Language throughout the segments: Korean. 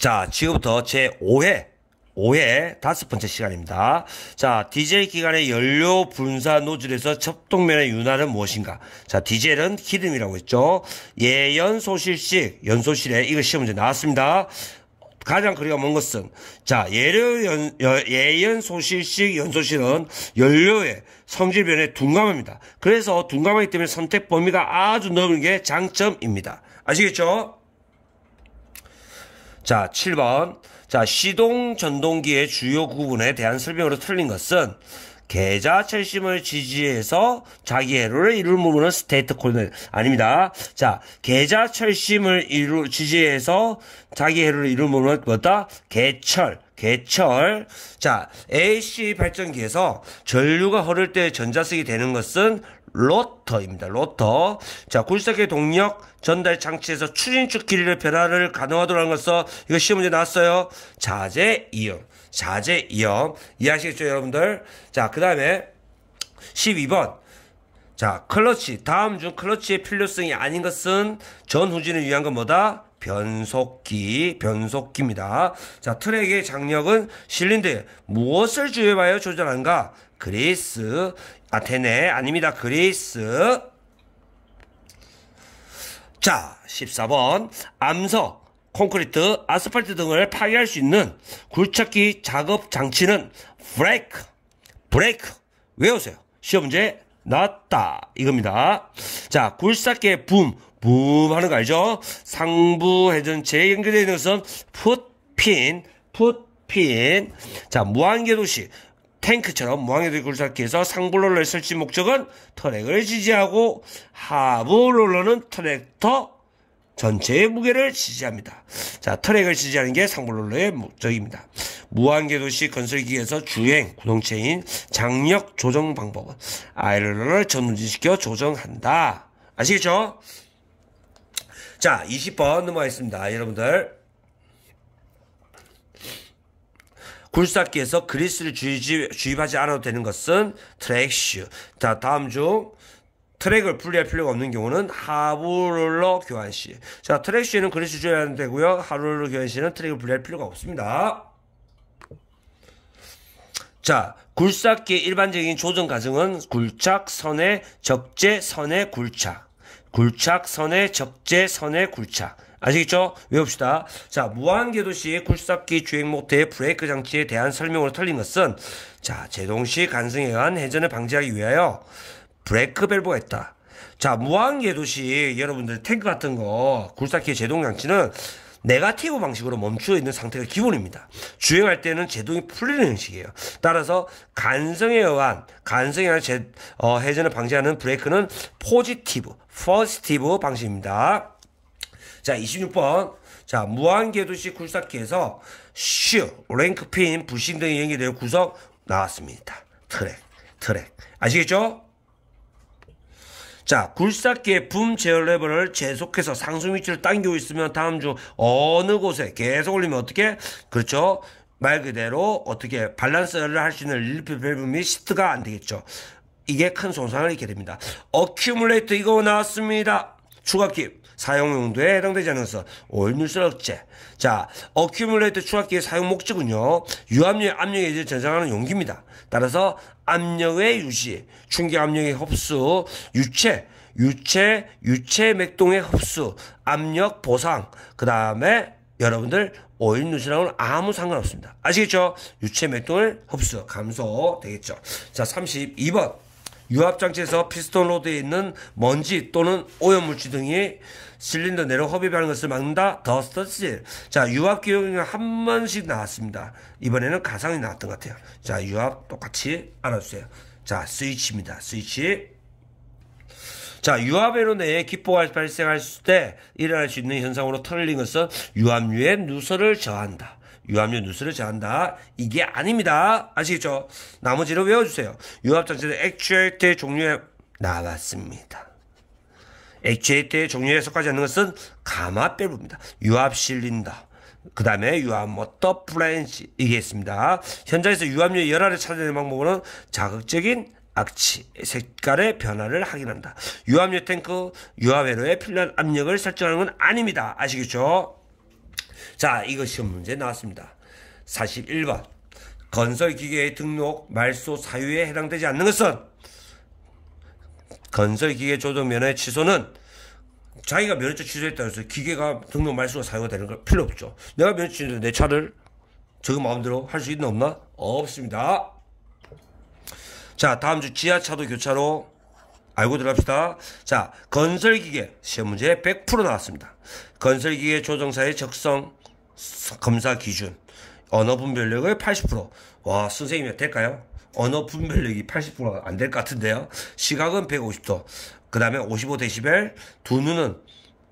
자, 지금부터 제 5회, 5회 다섯 번째 시간입니다. 자, 디젤 기관의 연료 분사 노즐에서 접동면의 윤활은 무엇인가? 자, 디젤은 기름이라고 했죠. 예연소실식, 연소실에 이거 시험 문제 나왔습니다. 가장 거리가 먼 것은 자예 연, 예연 소실식 연소실은 연료의 성질 변에 둔감합니다. 그래서 둔감하기 때문에 선택 범위가 아주 넓은 게 장점입니다. 아시겠죠? 자, 7번. 자, 시동 전동기의 주요 구분에 대한 설명으로 틀린 것은 계좌 철심을 지지해서 자기애로를 이룰 부분은 스테이트 코드 아닙니다. 자, 계좌 철심을 이루 지지해서 자기애로를 이룰 부분은 뭐다? 개철. 개철. 자, AC 발전기에서 전류가 흐를 때 전자석이 되는 것은 로터입니다. 로터. 자, 굴삭학의 동력 전달 장치에서 추진축 길이를 변화를 가능하도록 하 것서 이거 시험 문제 나왔어요. 자재 이음. 자재 이음. 이해하시겠죠, 여러분들? 자, 그다음에 12번. 자, 클러치. 다음 중 클러치의 필요성이 아닌 것은 전후진을 위한 건 뭐다? 변속기, 변속기입니다. 자, 트랙의 장력은 실린더에 무엇을 주입하여 조절한가? 그리스. 아테네 아닙니다. 그리스. 자, 14번. 암석, 콘크리트, 아스팔트 등을 파괴할 수 있는 굴착기 작업 장치는 브레이크. 브레이크. 외우세요. 시험 문제 나왔다. 이겁니다. 자, 굴삭기의 붐, 붐 하는 거 알죠? 상부 회전체에 연결되어 있는 것은 풋핀, 풋핀. 자, 무한계도시 탱크처럼 무항해도 굴삭기에서 상부롤러를 설치 목적은 터렉을 지지하고 하부롤러는 트랙터 전체의 무게를 지지합니다. 자, 트랙을 지지하는 게 상부롤러의 목적입니다. 무한계도시 건설기에서 주행, 구동체인 장력 조정 방법은 아이롤러를 전문진시켜 조정한다. 아시겠죠? 자, 20번 넘어가겠습니다. 여러분들. 굴삭기에서 그리스를 주입, 하지 않아도 되는 것은 트랙슈. 자, 다음 중 트랙을 분리할 필요가 없는 경우는 하부롤 교환시. 자, 트랙슈에는 그리스 주입하면 되고요. 하부롤 교환시는 트랙을 분리할 필요가 없습니다. 자, 굴삭기의 일반적인 조정 과정은 굴착, 선의 적재, 선의 굴착. 굴착, 선의 적재, 선의 굴착. 아시겠죠? 외웁시다. 자, 무한궤도시 굴삭기 주행모터의 브레이크 장치에 대한 설명으로 틀린 것은 자, 제동시 간성에 의한 회전을 방지하기 위하여 브레이크 밸브가 있다. 자, 무한궤도시 여러분들 탱크 같은 거 굴삭기 제동 장치는 네가티브 방식으로 멈추어 있는 상태가 기본입니다. 주행할 때는 제동이 풀리는 형식이에요. 따라서 간성에 의한 간성에 의한 제, 어, 회전을 방지하는 브레이크는 포지티브, 포지티브 방식입니다. 자, 26번. 자, 무한궤도시 굴삭기에서 슈, 랭크핀, 부신 등이 연결되어 구성 나왔습니다. 트랙, 트랙. 아시겠죠? 자, 굴삭기의 붐 제어 레버를 계속해서 상승 위치를 당기고 있으면 다음 주 어느 곳에 계속 올리면 어떻게? 그렇죠? 말 그대로 어떻게 밸런스를 할 수 있는 릴프 밸브 및 시트가 안 되겠죠. 이게 큰 손상을 입게 됩니다. 어큐뮬레이트 이거 나왔습니다. 추각기 사용 용도에 해당되지 않아서 올 뉴스 억제. 자, 어큐뮬레이트 추각기의 사용 목적은요. 유압류 압력에 의해 저장하는 용기입니다. 따라서 압력의 유지, 충격 압력의 흡수, 유체, 유체, 유체 맥동의 흡수, 압력 보상, 그 다음에 여러분들 오일 누수랑은 아무 상관없습니다. 아시겠죠? 유체 맥동을 흡수, 감소 되겠죠. 자, 32번. 유압장치에서 피스톤 로드에 있는 먼지 또는 오염물질 등이 실린더 내로 흡입하는 것을 막는다. 더스터 실. 자, 유압 기용이 한 번씩 나왔습니다. 이번에는 가상이 나왔던 것 같아요. 자, 유압 똑같이 알아주세요. 자, 스위치입니다. 스위치. 자, 유압회로 내에 기포가 발생할 때 일어날 수 있는 현상으로 터널링 것은 유압류의 누설을 저한다. 유압류 누수를 제한다. 이게 아닙니다. 아시겠죠? 나머지를 외워주세요. 유압장치는 액추에이터의 종류에 나왔습니다. 액체의 종류에 해석하지 않는 것은 가마밸브입니다. 유압 실린다. 그 다음에 유압 뭐더 플랜시 이게 있습니다. 현장에서 유압류의 열화를 찾아내는 방법으로는 자극적인 악취, 색깔의 변화를 확인한다. 유압류 탱크, 유압 회로에 필요한 압력을 설정하는 건 아닙니다. 아시겠죠? 자, 이거 시험 문제 나왔습니다. 41번. 건설기계의 등록 말소 사유에 해당되지 않는 것은 건설기계 조정면허의 취소는 자기가 면허증 취소했다고 해서 기계가 등록 말소가 사유가 되는 걸 필요 없죠. 내가 면허증 취소했는데 내 차를 저거 마음대로 할 수 있나 없나? 없습니다. 자, 다음 주 지하차도 교차로 알고 들어갑시다. 자, 건설기계 시험 문제 100% 나왔습니다. 건설기계 조정사의 적성 검사 기준 언어 분별력을 80%. 와, 선생님이 될까요? 언어 분별력이 80%가 안 될 것 같은데요. 시각은 150도. 그 다음에 55데시벨, 두 눈은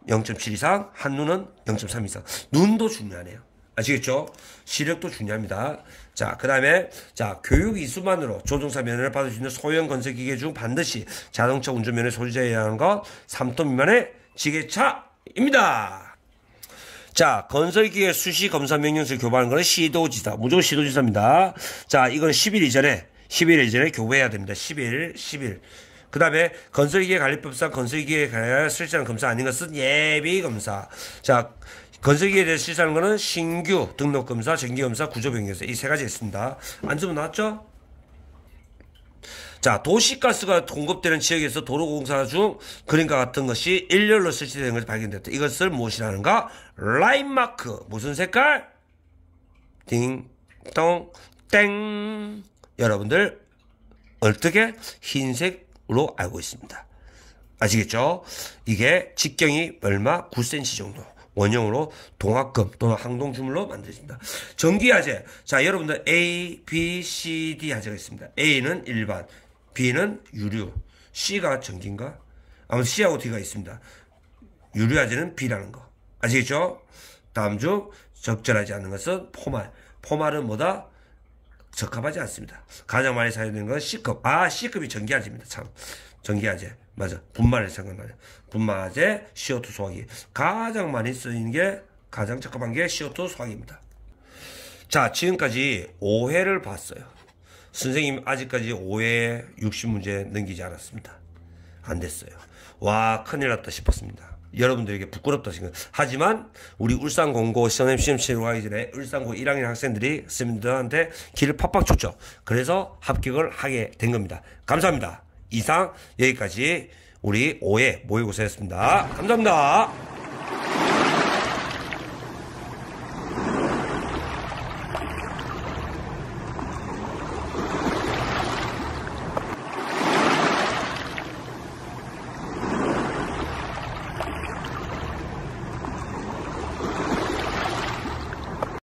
0.7 이상, 한 눈은 0.3 이상. 눈도 중요하네요. 아시겠죠? 시력도 중요합니다. 자, 그 다음에, 자, 교육 이수만으로 조종사 면허를 받을 수 있는 소형 건설 기계 중 반드시 자동차 운전면허 소지자여야 하는 것 3톤 미만의 지게차입니다. 자, 건설기계 수시 검사 명령서를 교부하는 것은 시도지사, 무조건 시도지사입니다. 자, 이건 10일 이전에, 10일 이전에 교부해야 됩니다. 10일, 10일. 그 다음에 건설기계 관리법상 건설기계 관련 실시하는 검사 아닌 것은 예비 검사. 자, 건설기에 계 대해서 실시하는 것은 신규 등록 검사, 정기 검사, 구조 변경사 이 세 가지 있습니다. 안주면 나왔죠? 자, 도시가스가 공급되는 지역에서 도로공사 중 그림과 같은 것이 일렬로 설치된 것이 발견됐다. 이것을 무엇이라는가? 라인마크. 무슨 색깔? 띵 동, 땡. 여러분들, 어떻게? 흰색, 으로 알고 있습니다. 아시겠죠? 이게 직경이 얼마 9cm 정도. 원형으로 동합금 또는 항동주물로 만들어집니다. 전기화재. 자, 여러분들 A, B, C, D 화재가 있습니다. A는 일반, B는 유류, C가 전기인가? 아무튼 C하고 D가 있습니다. 유류화재는 B라는 거. 아시겠죠? 다음 중 적절하지 않은 것은 포말. 포말은 뭐다? 적합하지 않습니다. 가장 많이 사용되건 C급. 아, C급이 전기화제입니다. 참. 전기화제. 맞아. 분말에 생각나요. 분말제, CO2 소화기. 가장 많이 쓰이는 게, 가장 적합한 게 CO2 소화기입니다. 자, 지금까지 5회를 봤어요. 선생님 아직까지 5회 60문제 넘기지 않았습니다. 안 됐어요. 와, 큰일 났다 싶었습니다. 여러분들에게 부끄럽다 지금. 하지만 우리 울산공고 시험 시험 치러 가기 전에 울산고 1학년 학생들이 선생님들한테 길을 팍팍 쳤죠. 그래서 합격을 하게 된 겁니다. 감사합니다. 이상 여기까지 우리 5회 모의고사였습니다. 감사합니다.